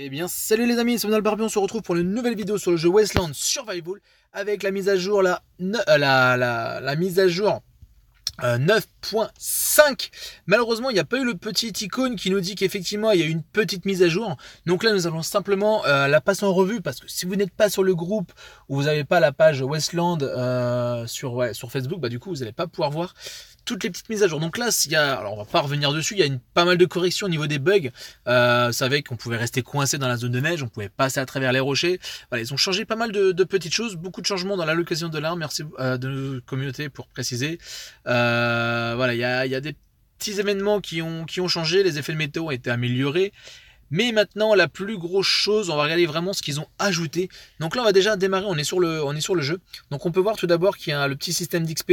Eh bien, salut les amis, c'est Manuel Barbier, on se retrouve pour une nouvelle vidéo sur le jeu Westland Survival avec la mise à jour, la, euh, la, mise à jour 9.5. Euh, Malheureusement, il n'y a pas eu le petit icône qui nous dit qu'effectivement, il y a eu une petite mise à jour. Donc là, nous allons simplement euh, la passer en revue parce que si vous n'êtes pas sur le groupe ou vous n'avez pas la page Westland sur, sur Facebook, bah, du coup, vous n'allez pas pouvoir voir toutes les petites mises à jour. Donc là, il y a, alors on va pas revenir dessus, il y a une, pas mal de corrections au niveau des bugs. Euh, savait qu'on pouvait rester coincé dans la zone de neige, on pouvait passer à travers les rochers. Voilà, ils ont changé pas mal de, petites choses, beaucoup de changements dans l'allocation de l'arme. Merci euh, de nos communauté pour préciser. Euh, voilà, il y a, y a des petits événements qui ont, qui ont changé, les effets de météo ont été améliorés. Mais maintenant, la plus grosse chose, on va regarder vraiment ce qu'ils ont ajouté. Donc là, on va déjà démarrer, on est sur le, on est sur le jeu. Donc on peut voir tout d'abord qu'il y a le petit système d'XP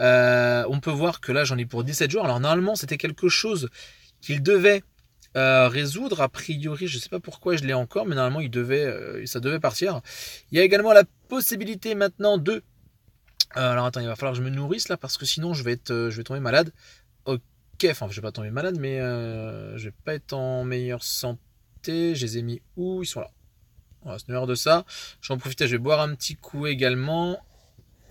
euh, on peut voir que là, j'en ai pour 17 jours. Alors, normalement, c'était quelque chose qu'il devait euh, résoudre. A priori, je ne sais pas pourquoi je l'ai encore, mais normalement, il devait, euh, ça devait partir. Il y a également la possibilité maintenant de. alors, attends, il va falloir que je me nourrisse là, parce que sinon, je vais, être, je vais tomber malade. Ok, enfin, je vais pas tomber malade, mais je vais pas être en meilleure santé. Je les ai mis où Ils sont là. On va se nourrir de ça. J'en profite, je vais boire un petit coup également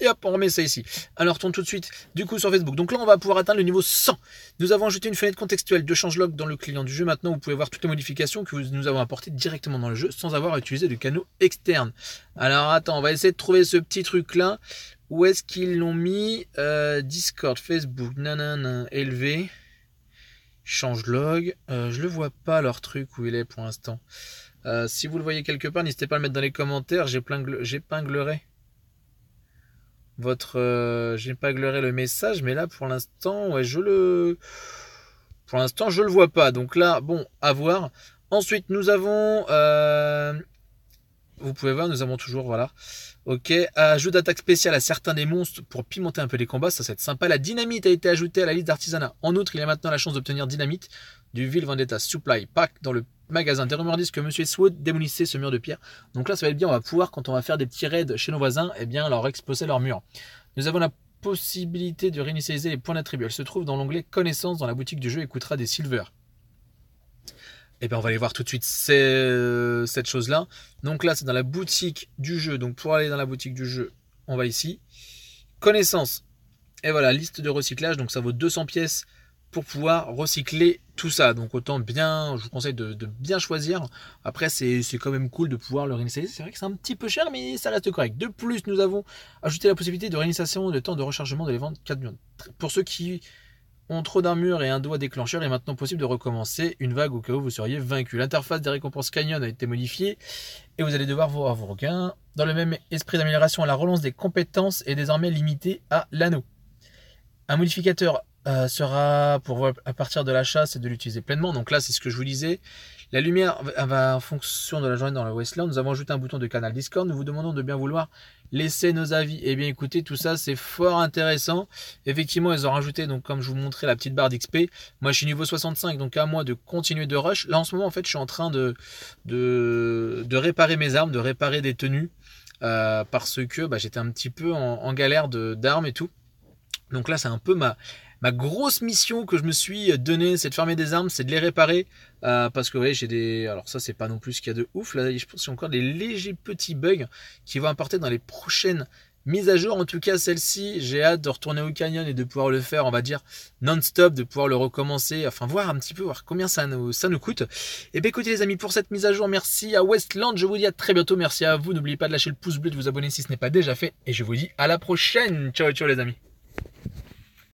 et hop, on remet ça ici. Alors, on tout de suite, du coup, sur Facebook. Donc là, on va pouvoir atteindre le niveau 100. Nous avons ajouté une fenêtre contextuelle de changelog dans le client du jeu. Maintenant, vous pouvez voir toutes les modifications que nous avons apportées directement dans le jeu sans avoir utilisé de canaux externes. Alors, attends, on va essayer de trouver ce petit truc-là. Où est-ce qu'ils l'ont mis euh, Discord, Facebook, nanana, élevé. Changelog. log. Euh, je le vois pas leur truc où il est pour l'instant. Euh, si vous le voyez quelque part, n'hésitez pas à le mettre dans les commentaires. J'épinglerai votre. Euh, j'ai pas gloré le message, mais là pour l'instant, ouais, je le. Pour l'instant, je le vois pas. Donc là, bon, à voir. Ensuite, nous avons. Euh, vous pouvez voir, nous avons toujours, voilà. Ok, ajout d'attaque spéciale à certains des monstres pour pimenter un peu les combats, ça être sympa. La dynamite a été ajoutée à la liste d'artisanat. En outre, il y a maintenant la chance d'obtenir dynamite du Ville Vendetta Supply Pack dans le magasin. Des rumeurs disent que Monsieur Swood démolissait ce mur de pierre. Donc là, ça va être bien. On va pouvoir, quand on va faire des petits raids chez nos voisins, eh bien, leur exposer leur mur. Nous avons la possibilité de réinitialiser les points d'attribut. Elle se trouve dans l'onglet connaissance dans la boutique du jeu et coûtera des silver. Et eh bien, on va aller voir tout de suite c'est cette chose-là. Donc là, c'est dans la boutique du jeu. Donc pour aller dans la boutique du jeu, on va ici. connaissance Et voilà, liste de recyclage. Donc ça vaut 200 pièces pour pouvoir recycler tout ça. Donc autant bien, je vous conseille de, bien choisir. Après, c'est quand même cool de pouvoir le réinitialiser. C'est vrai que c'est un petit peu cher, mais ça reste correct. De plus, nous avons ajouté la possibilité de réinitialisation de temps de rechargement de vendre 4 Pour ceux qui ont trop d'armure et un doigt déclencheur, il est maintenant possible de recommencer une vague au cas où vous seriez vaincu. L'interface des récompenses Canyon a été modifiée et vous allez devoir voir vos requins. Dans le même esprit d'amélioration, la relance des compétences est désormais limitée à l'anneau. Un modificateur euh, sera pour à partir de l'achat, c'est de l'utiliser pleinement. Donc là, c'est ce que je vous disais. La lumière va en fonction de la journée dans le Westland. Nous avons ajouté un bouton de canal Discord. Nous vous demandons de bien vouloir laisser nos avis. Eh bien, écoutez, tout ça, c'est fort intéressant. Effectivement, ils ont rajouté, donc, comme je vous montrais, la petite barre d'XP. Moi, je suis niveau 65, donc à moi de continuer de rush. Là, en ce moment, en fait, je suis en train de, de, de réparer mes armes, de réparer des tenues, euh, parce que bah, j'étais un petit peu en, en galère d'armes et tout. Donc là, c'est un peu ma ma grosse mission que je me suis donnée, c'est de fermer des armes, c'est de les réparer. Euh, parce que vous voyez, j'ai des. Alors ça, c'est pas non plus ce qu'il y a de ouf. Là, je pense qu'il y a encore des légers petits bugs qui vont apporter dans les prochaines mises à jour en tout cas celle-ci j'ai hâte de retourner au canyon et de pouvoir le faire on va dire non-stop de pouvoir le recommencer enfin voir un petit peu voir combien ça nous, ça nous coûte et eh bien écoutez les amis pour cette mise à jour merci à Westland je vous dis à très bientôt merci à vous n'oubliez pas de lâcher le pouce bleu de vous abonner si ce n'est pas déjà fait et je vous dis à la prochaine ciao ciao les amis